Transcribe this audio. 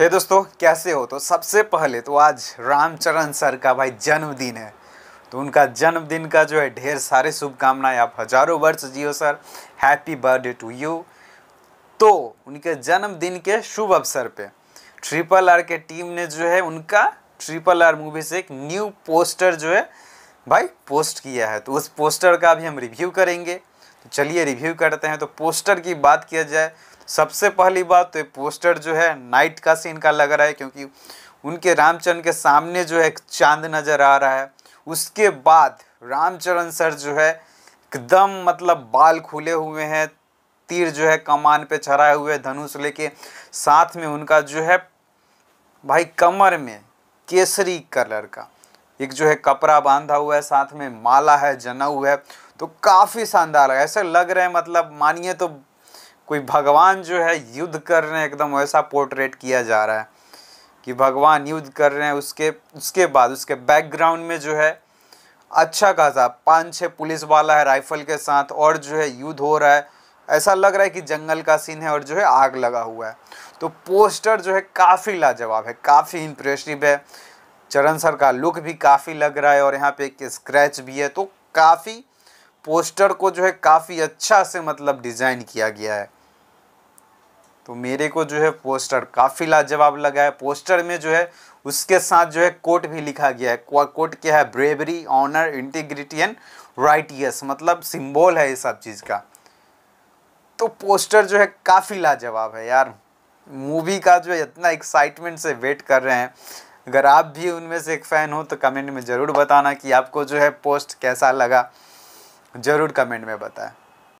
हे hey दोस्तों कैसे हो तो सबसे पहले तो आज रामचरण सर का भाई जन्मदिन है तो उनका जन्मदिन का जो है ढेर सारे शुभकामनाएं आप हजारों वर्ष जियो sir happy birthday to you तो उनके जन्मदिन के शुभ अवसर पे ट्रिपल आर के टीम ने जो है उनका ट्रिपल आर मूवी से एक न्यू पोस्टर जो है भाई पोस्ट किया है तो उस पोस्टर का भी हम रिव्यू करेंगे तो चलिए रिव्यू करते हैं तो पोस्टर की बात किया जाए सबसे पहली बात तो ये पोस्टर जो है नाइट का सीन का लग रहा है क्योंकि उनके रामचरण के सामने जो है चांद नज़र आ रहा है उसके बाद रामचरण सर जो है एकदम मतलब बाल खुले हुए हैं तीर जो है कमान पे चढ़ाए हुए धनुष लेके साथ में उनका जो है भाई कमर में केसरी कलर का एक जो है कपड़ा बांधा हुआ है साथ में माला है जना हुआ है तो काफ़ी शानदार है ऐसे लग रहे हैं मतलब मानिए तो कोई भगवान जो है युद्ध कर रहे हैं एकदम ऐसा पोर्ट्रेट किया जा रहा है कि भगवान युद्ध कर रहे हैं उसके उसके बाद उसके बैकग्राउंड में जो है अच्छा खासा पाँच छः पुलिस वाला है राइफल के साथ और जो है युद्ध हो रहा है ऐसा लग रहा है कि जंगल का सीन है और जो है आग लगा हुआ है तो पोस्टर जो है काफ़ी लाजवाब है काफ़ी इंप्रेसिव है चरण सर का लुक भी काफ़ी लग रहा है और यहाँ पे एक स्क्रैच भी है तो काफ़ी पोस्टर को जो है काफ़ी अच्छा से मतलब डिज़ाइन किया गया है तो मेरे को जो है पोस्टर काफ़ी लाजवाब लगा है पोस्टर में जो है उसके साथ जो है कोट भी लिखा गया है कोट क्या है bravery honour integrity and righteous मतलब सिंबल है ये सब चीज़ का तो पोस्टर जो है काफ़ी लाजवाब है यार मूवी का जो है इतना एक्साइटमेंट से वेट कर रहे हैं अगर आप भी उनमें से एक फ़ैन हो तो कमेंट में ज़रूर बताना कि आपको जो है पोस्ट कैसा लगा ज़रूर कमेंट में बताएं